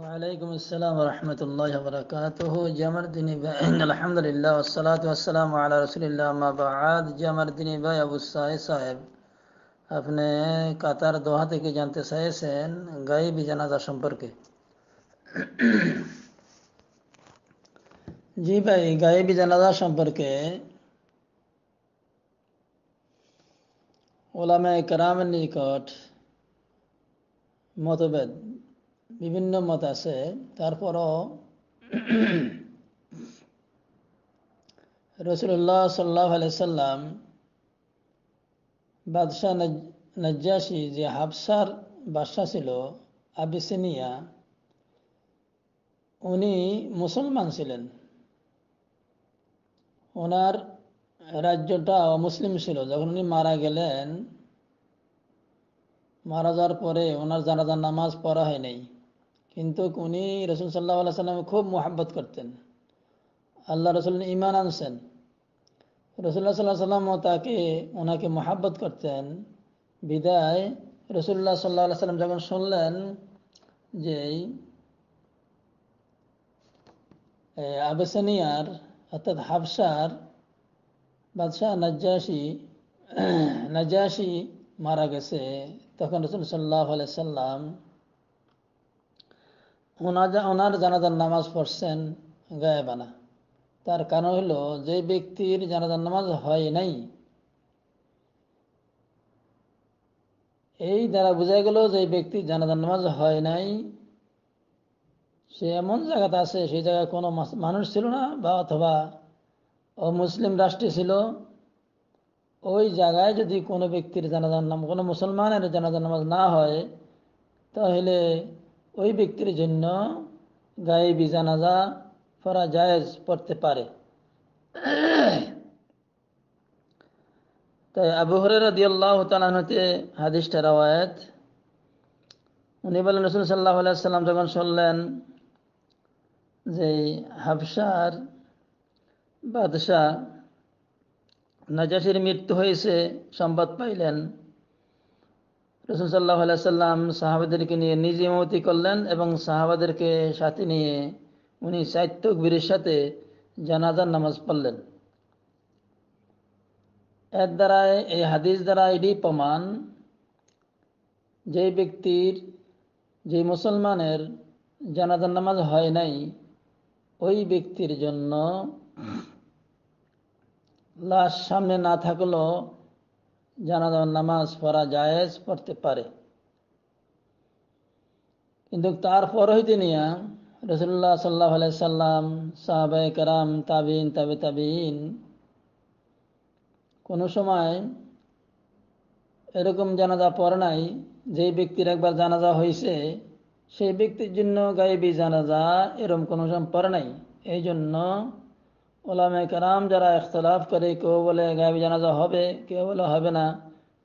वालेकुम अस्सलाम वरहमतुल्लाहि व बरकातुह जमर दिन अल्हम्द लिल्लाह वस्सलातु वस्सलाम अला रसूलिल्लाह अम्मा बाद जमर दिन ভাই আবু সাহেব সাহেব আপনি কাতার দোহা থেকে জানতে চাইছেন গায়েবি জানাজা সম্পর্কে জি ভাই গায়েবি জানাজা সম্পর্কে ওলামায়ে কেরামের নিকট মতভেদ বিভিন্ন মত আছে তারপরও রসুল্লাহ সাল্লাহ সাল্লাম বাদশাহ নজ্জাসি যে হাফসার বাদশাহ ছিল আবিসিনিয়া উনি মুসলমান ছিলেন ওনার রাজ্যটা অমুসলিম ছিল যখন উনি মারা গেলেন মারা যাওয়ার পরে ওনার জানাজার নামাজ পড়া হয় নাই কিন্তু উনি রসুল সাল্লাহ সাল্লামে খুব মোহাব্বত করতেন আল্লাহ রসুল ইমান আনছেন রসুল্লাহ সাল্লাহ সাল্লামও তাকে ওনাকে মোহাব্বত করতেন বিদায় রসুল্লাহ সাল্লাহ সাল্লাম যখন শুনলেন যে আবেসানিয়ার অর্থাৎ হাফসার বাদশাহ নাজ্জাসি নাজ্জাসি মারা গেছে তখন রসুল সাল্লাহ আলাই সাল্লাম ওনার জানাজার নামাজ পড়ছেন গায়েবানা তার কারণ হলো যে ব্যক্তির জানাজার নামাজ হয় নাই এই দ্বারা বোঝা গেল যে ব্যক্তি জানাজার নামাজ হয় নাই সে এমন জায়গাতে আছে সেই জায়গায় কোনো মানুষ ছিল না বা অথবা ও মুসলিম রাষ্ট্রে ছিল ওই জায়গায় যদি কোনো ব্যক্তির জানাজার নাম কোনো মুসলমানের জানাজার নামাজ না হয় তাহলে ওই ব্যক্তির জন্য গায়ে জানাজা ফরা জায়েজ পড়তে পারে তাই আবু হরিয়াল্লাহ তালাহতে হাদিসটা রাওয়ায়ত উনি বলেন রসুল সাল্লাহ সাল্লাম যখন শুনলেন যে হাফসার বাদশাহ নাজাসির মৃত্যু হয়েছে সংবাদ পাইলেন রসুল সাল্লাহ সাল্লাম সাহাবাদেরকে নিয়ে নিজে ইমামতি করলেন এবং সাহাবাদেরকে সাথে নিয়ে উনি সাহিত্যক বীরের সাথে জানাজার নামাজ পড়লেন এর দ্বারা এই হাদিস দ্বারা এটি প্রমাণ যেই ব্যক্তির যে মুসলমানের জানাজার নামাজ হয় নাই ওই ব্যক্তির জন্য লাশ সামনে না থাকলেও জানাজার নামাজ পড়া জায়েজ পড়তে পারে কিন্তু তারপর হইতে নিয়া রসুল্লাহ সাল্লাহ সাল্লাম সাহাবাই কারাম তাবিন তাবে তাবিন কোনো সময় এরকম জানাজা পড়ে নাই যে ব্যক্তির একবার জানাজা হয়েছে সেই ব্যক্তির জন্য গাইবি জানাজা এরকম কোনো সময় পড়ে নাই এই জন্য ওলামে কারাম যারা ইখতলাফ করে কেউ বলে গায়েব জানাজা হবে কেউ বলে হবে না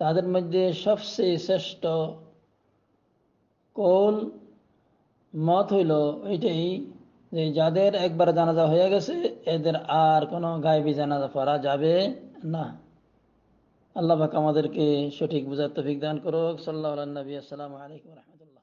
তাদের মধ্যে সবচেয়ে শ্রেষ্ঠ কৌল মত হইল এটাই যে যাদের একবার জানাজা হয়ে গেছে এদের আর কোনো গায়েবী জানাজা পড়া যাবে না আল্লাহ আমাদেরকে সঠিক বুঝার তফিক দান করুক সাল্লাহ নবী আসসালামু আলাইকুম রহমতুল্লাহ